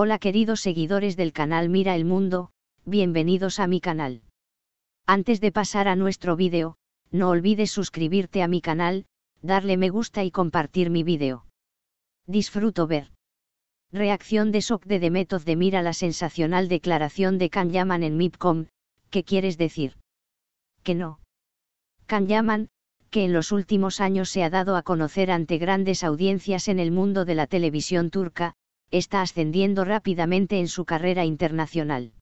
Hola queridos seguidores del canal Mira el Mundo, bienvenidos a mi canal. Antes de pasar a nuestro vídeo, no olvides suscribirte a mi canal, darle me gusta y compartir mi vídeo. Disfruto ver. Reacción de shock de Method de Mira la sensacional declaración de Can Yaman en MIPCOM, ¿qué quieres decir? Que no. Can Yaman, que en los últimos años se ha dado a conocer ante grandes audiencias en el mundo de la televisión turca, está ascendiendo rápidamente en su carrera internacional.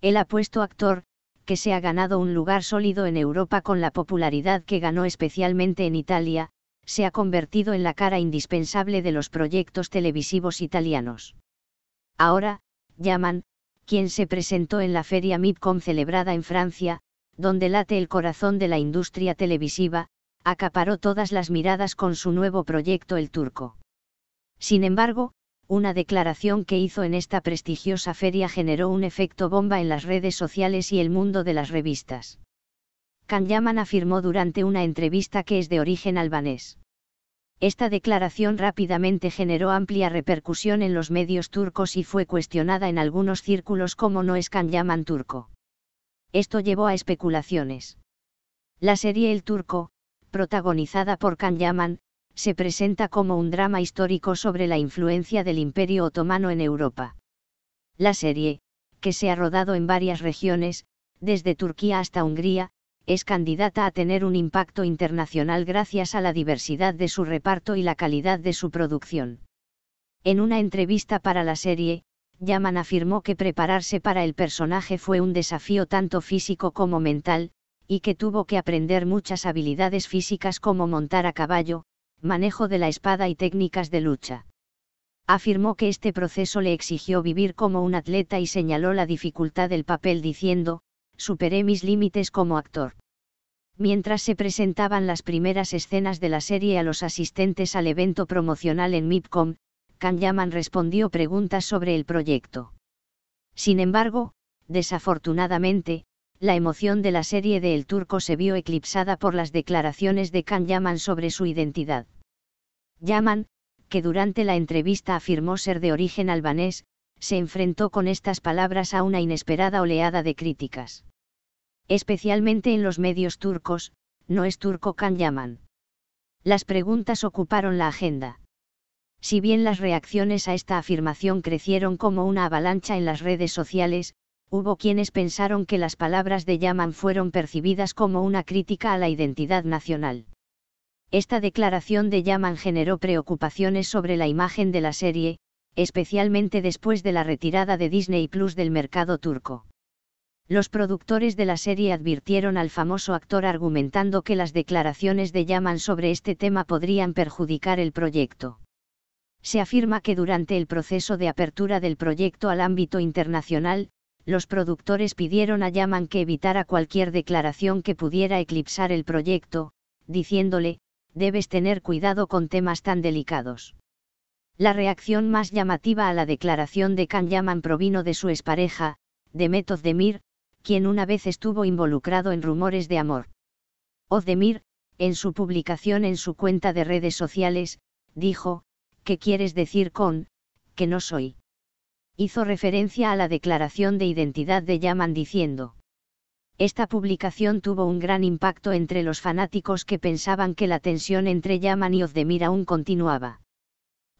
El apuesto actor, que se ha ganado un lugar sólido en Europa con la popularidad que ganó especialmente en Italia, se ha convertido en la cara indispensable de los proyectos televisivos italianos. Ahora, llaman, quien se presentó en la feria MIPCOM celebrada en Francia, donde late el corazón de la industria televisiva, acaparó todas las miradas con su nuevo proyecto El Turco. Sin embargo, una declaración que hizo en esta prestigiosa feria generó un efecto bomba en las redes sociales y el mundo de las revistas. Kanyaman afirmó durante una entrevista que es de origen albanés. Esta declaración rápidamente generó amplia repercusión en los medios turcos y fue cuestionada en algunos círculos como no es Kanyaman turco. Esto llevó a especulaciones. La serie El Turco, protagonizada por Kanyaman, se presenta como un drama histórico sobre la influencia del Imperio otomano en Europa. La serie, que se ha rodado en varias regiones, desde Turquía hasta Hungría, es candidata a tener un impacto internacional gracias a la diversidad de su reparto y la calidad de su producción. En una entrevista para la serie, Yaman afirmó que prepararse para el personaje fue un desafío tanto físico como mental, y que tuvo que aprender muchas habilidades físicas como montar a caballo, manejo de la espada y técnicas de lucha. Afirmó que este proceso le exigió vivir como un atleta y señaló la dificultad del papel diciendo, superé mis límites como actor. Mientras se presentaban las primeras escenas de la serie a los asistentes al evento promocional en MIPCOM, Can Yaman respondió preguntas sobre el proyecto. Sin embargo, desafortunadamente, la emoción de la serie de El Turco se vio eclipsada por las declaraciones de Kan Yaman sobre su identidad. Yaman, que durante la entrevista afirmó ser de origen albanés, se enfrentó con estas palabras a una inesperada oleada de críticas. Especialmente en los medios turcos, no es turco Can Yaman. Las preguntas ocuparon la agenda. Si bien las reacciones a esta afirmación crecieron como una avalancha en las redes sociales, hubo quienes pensaron que las palabras de Yaman fueron percibidas como una crítica a la identidad nacional. Esta declaración de Yaman generó preocupaciones sobre la imagen de la serie, especialmente después de la retirada de Disney Plus del mercado turco. Los productores de la serie advirtieron al famoso actor argumentando que las declaraciones de Yaman sobre este tema podrían perjudicar el proyecto. Se afirma que durante el proceso de apertura del proyecto al ámbito internacional, los productores pidieron a Yaman que evitara cualquier declaración que pudiera eclipsar el proyecto, diciéndole, debes tener cuidado con temas tan delicados. La reacción más llamativa a la declaración de Can Yaman provino de su expareja, Demet Ozdemir, quien una vez estuvo involucrado en rumores de amor. Ozdemir, en su publicación en su cuenta de redes sociales, dijo, ¿qué quieres decir con, que no soy? Hizo referencia a la declaración de identidad de Yaman diciendo, esta publicación tuvo un gran impacto entre los fanáticos que pensaban que la tensión entre Yaman y Ozdemir aún continuaba.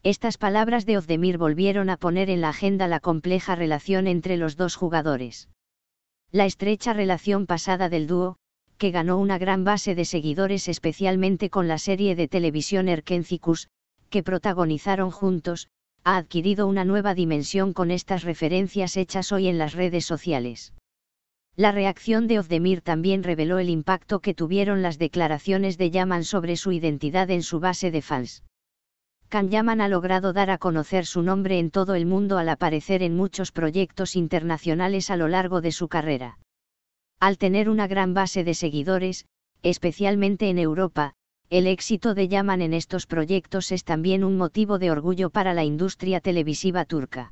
Estas palabras de Ozdemir volvieron a poner en la agenda la compleja relación entre los dos jugadores. La estrecha relación pasada del dúo, que ganó una gran base de seguidores especialmente con la serie de televisión Erkencicus, que protagonizaron juntos, ha adquirido una nueva dimensión con estas referencias hechas hoy en las redes sociales. La reacción de Ozdemir también reveló el impacto que tuvieron las declaraciones de Yaman sobre su identidad en su base de fans. Can Yaman ha logrado dar a conocer su nombre en todo el mundo al aparecer en muchos proyectos internacionales a lo largo de su carrera. Al tener una gran base de seguidores, especialmente en Europa, el éxito de Yaman en estos proyectos es también un motivo de orgullo para la industria televisiva turca.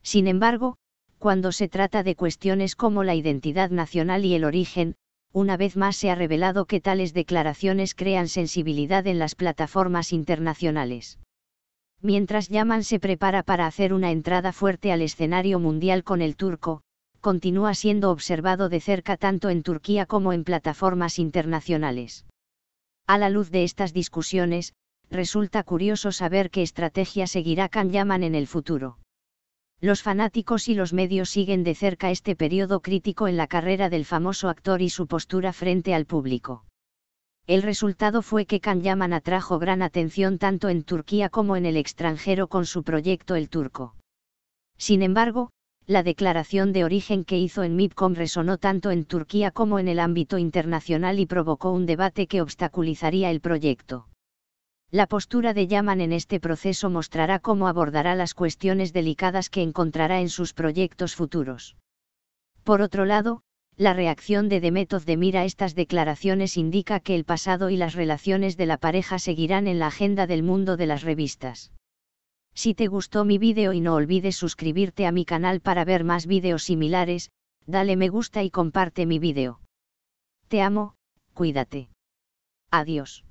Sin embargo, cuando se trata de cuestiones como la identidad nacional y el origen, una vez más se ha revelado que tales declaraciones crean sensibilidad en las plataformas internacionales. Mientras Yaman se prepara para hacer una entrada fuerte al escenario mundial con el turco, continúa siendo observado de cerca tanto en Turquía como en plataformas internacionales. A la luz de estas discusiones, resulta curioso saber qué estrategia seguirá Can Yaman en el futuro. Los fanáticos y los medios siguen de cerca este periodo crítico en la carrera del famoso actor y su postura frente al público. El resultado fue que Can Yaman atrajo gran atención tanto en Turquía como en el extranjero con su proyecto El Turco. Sin embargo, la declaración de origen que hizo en MIPCOM resonó tanto en Turquía como en el ámbito internacional y provocó un debate que obstaculizaría el proyecto. La postura de Yaman en este proceso mostrará cómo abordará las cuestiones delicadas que encontrará en sus proyectos futuros. Por otro lado, la reacción de Demetov de Mira a estas declaraciones indica que el pasado y las relaciones de la pareja seguirán en la agenda del mundo de las revistas. Si te gustó mi vídeo y no olvides suscribirte a mi canal para ver más vídeos similares, dale me gusta y comparte mi vídeo. Te amo, cuídate. Adiós.